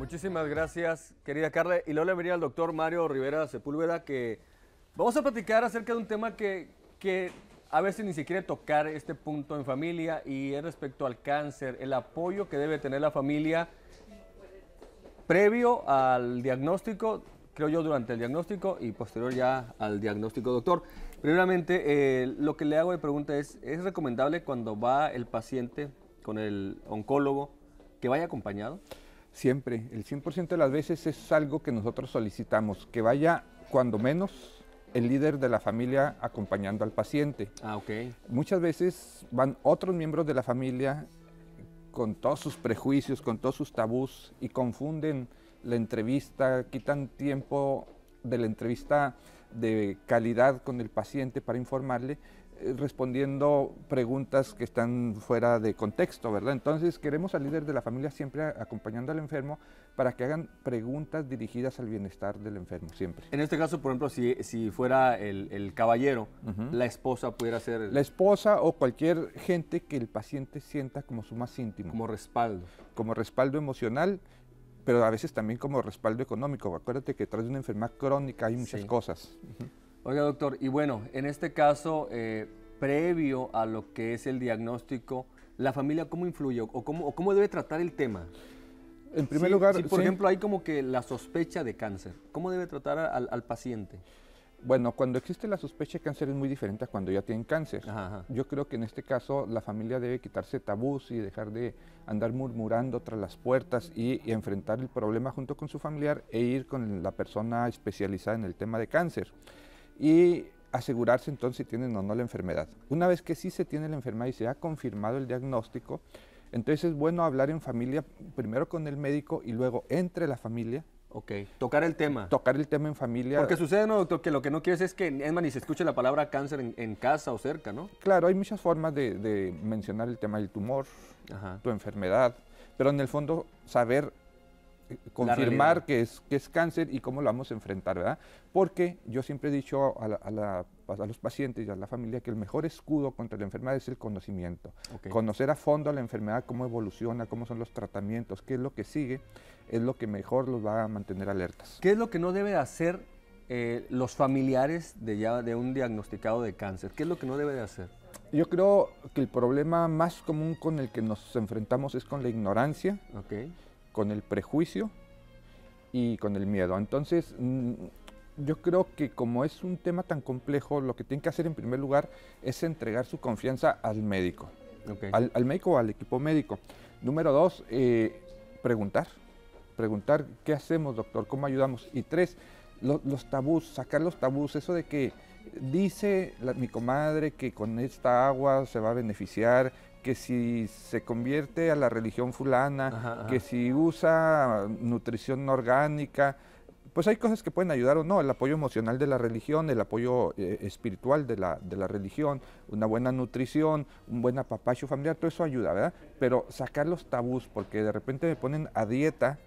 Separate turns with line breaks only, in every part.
Muchísimas gracias, querida Carla. Y luego le vería al doctor Mario Rivera Sepúlveda que vamos a platicar acerca de un tema que, que a veces ni siquiera tocar este punto en familia y es respecto al cáncer, el apoyo que debe tener la familia previo al diagnóstico, creo yo durante el diagnóstico y posterior ya al diagnóstico. Doctor, primeramente eh, lo que le hago de pregunta es, ¿es recomendable cuando va el paciente con el oncólogo que vaya acompañado?
Siempre, el 100% de las veces es algo que nosotros solicitamos, que vaya cuando menos el líder de la familia acompañando al paciente. Ah, Muchas veces van otros miembros de la familia con todos sus prejuicios, con todos sus tabús y confunden la entrevista, quitan tiempo de la entrevista de calidad con el paciente para informarle eh, respondiendo preguntas que están fuera de contexto, ¿verdad? Entonces queremos al líder de la familia siempre acompañando al enfermo para que hagan preguntas dirigidas al bienestar del enfermo, siempre.
En este caso, por ejemplo, si, fuera el, caballero, la esposa pudiera ser... La
esposa o cualquier gente que el paciente sienta como su más íntimo. Como respaldo. Como respaldo emocional pero a veces también como respaldo económico. Acuérdate que tras una enfermedad crónica hay muchas cosas.
Oiga, doctor, y bueno, en este caso, eh, previo a lo que es el diagnóstico, ¿la familia cómo influye o cómo, cómo debe tratar el tema? En primer lugar, por ejemplo, hay como que la sospecha de cáncer. ¿Cómo debe tratar al, paciente?
Bueno, cuando existe la sospecha de cáncer es muy diferente a cuando ya tienen cáncer. Yo creo que en este caso la familia debe quitarse tabús y dejar de andar murmurando tras las puertas y enfrentar el problema junto con su familiar e ir con la persona especializada en el tema de cáncer y asegurarse entonces si tienen o no la enfermedad. Una vez que sí se tiene la enfermedad y se ha confirmado el diagnóstico, entonces es bueno hablar en familia, primero con el médico
y luego entre la familia. Ok, tocar el tema. Tocar el tema en familia. Porque sucede, doctor? Que lo que no quieres es que, es ni se escuche la palabra cáncer en, casa o cerca, ¿no?
Claro, hay muchas formas de, mencionar el tema del tumor, tu enfermedad, pero en el fondo saber confirmar que es, que es cáncer y cómo lo vamos a enfrentar, ¿verdad? Porque yo siempre he dicho a, los pacientes y a la familia que el mejor escudo contra la enfermedad es el conocimiento. Conocer a fondo a la enfermedad, cómo evoluciona, cómo son los tratamientos, qué es lo que sigue, es lo que mejor los va a mantener
alertas. ¿Qué es lo que no debe hacer eh, los familiares de, ya, de un diagnosticado de cáncer? ¿Qué es lo que no debe de hacer?
Yo creo que el problema más común con el que nos enfrentamos es con la ignorancia. Okay con el prejuicio y con el miedo. Entonces, mm, yo creo que como es un tema tan complejo, lo que tienen que hacer en primer lugar es entregar su confianza al médico, al, médico o al equipo médico. Número dos, eh, preguntar, preguntar qué hacemos, doctor, cómo ayudamos. Y tres, los tabús, sacar los tabús, eso de que dice mi comadre que con esta agua se va a beneficiar, que si se convierte a la religión fulana, que si usa nutrición orgánica, pues hay cosas que pueden ayudar o no, el apoyo emocional de la religión, el apoyo eh, espiritual de la, religión, una buena nutrición, un buen apapacho familiar, todo eso ayuda, ¿verdad? Pero sacar los tabús, porque de repente me ponen a dieta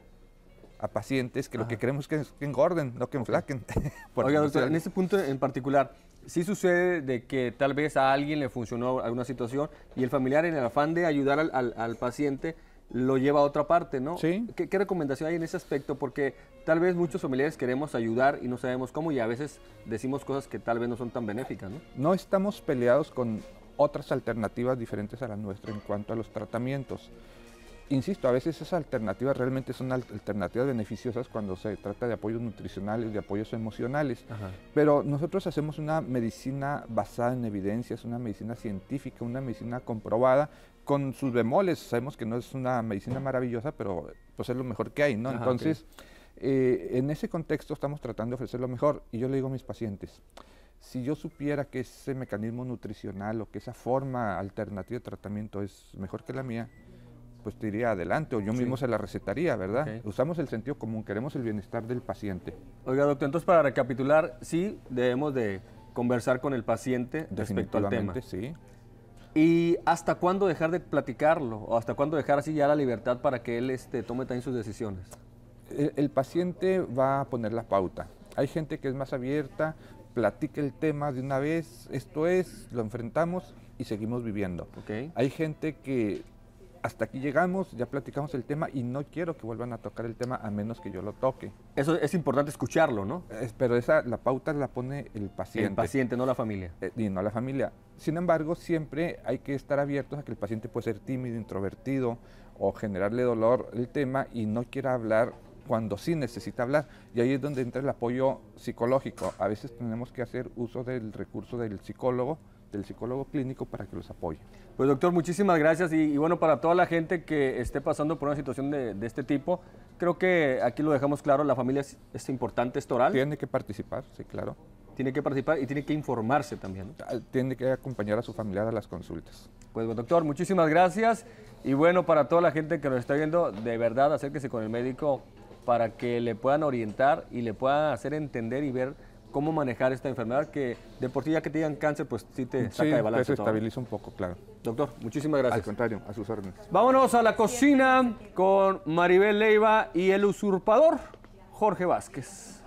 a pacientes que lo que queremos es que, engorden, no que enflaquen. Oiga, doctor, en ese punto en particular, sí sucede de que tal vez a alguien le funcionó alguna situación y el familiar en el afán de ayudar al, paciente lo lleva a otra parte, ¿no? Sí. ¿Qué, ¿Qué, recomendación hay en ese aspecto? Porque tal vez muchos familiares queremos ayudar y no sabemos cómo y a veces decimos cosas que tal vez no son tan benéficas, ¿no?
No estamos peleados con otras alternativas diferentes a la nuestra en cuanto a los tratamientos insisto, a veces esas alternativas realmente son alternativas beneficiosas cuando se trata de apoyos nutricionales, de apoyos emocionales, pero nosotros hacemos una medicina basada en evidencias, una medicina científica, una medicina comprobada, con sus bemoles, sabemos que no es una medicina maravillosa, pero pues es lo mejor que hay, ¿no? Entonces, eh, en ese contexto estamos tratando de ofrecer lo mejor y yo le digo a mis pacientes, si yo supiera que ese mecanismo nutricional o que esa forma alternativa de tratamiento es mejor que la mía, pues te iría adelante o yo mismo se la recetaría, ¿verdad? Usamos el sentido común, queremos el bienestar del paciente.
Oiga, doctor, entonces para recapitular, sí debemos de conversar con el paciente respecto al tema. sí. ¿Y hasta cuándo dejar de platicarlo o hasta cuándo dejar así ya la libertad para que él este, tome también sus decisiones?
E-, el, paciente va a poner la pauta. Hay gente que es más abierta, platica el tema de una vez, esto es, lo enfrentamos y seguimos viviendo. Hay gente que hasta aquí llegamos, ya platicamos el tema y no quiero que vuelvan a tocar el tema a menos que yo lo toque. Eso es importante escucharlo, ¿no? pero esa, la pauta la pone el paciente. El paciente, no la familia. Eh, y no la familia. Sin embargo, siempre hay que estar abiertos a que el paciente puede ser tímido, introvertido o generarle dolor el tema y no quiera hablar cuando sí necesita hablar. Y ahí es donde entra el apoyo psicológico. A veces tenemos
que hacer uso del recurso del psicólogo del psicólogo clínico para que los apoye. Pues doctor, muchísimas gracias y, bueno, para toda la gente que esté pasando por una situación de, este tipo, creo que aquí lo dejamos claro, la familia es, importante, es toral. Tiene que participar, sí, claro. Tiene que participar y tiene que informarse también. Tiene que acompañar a su familiar a las consultas. Pues doctor, muchísimas gracias. Y bueno, para toda la gente que nos está viendo, de verdad acérquese con el médico para que le puedan orientar y le puedan hacer entender y ver cómo manejar esta enfermedad que de por sí ya que te digan cáncer, pues sí te saca de balance. te estabiliza un poco, claro. Doctor, muchísimas gracias. Al contrario, a sus órdenes. Vámonos a la cocina con Maribel Leiva y el usurpador Jorge Vázquez.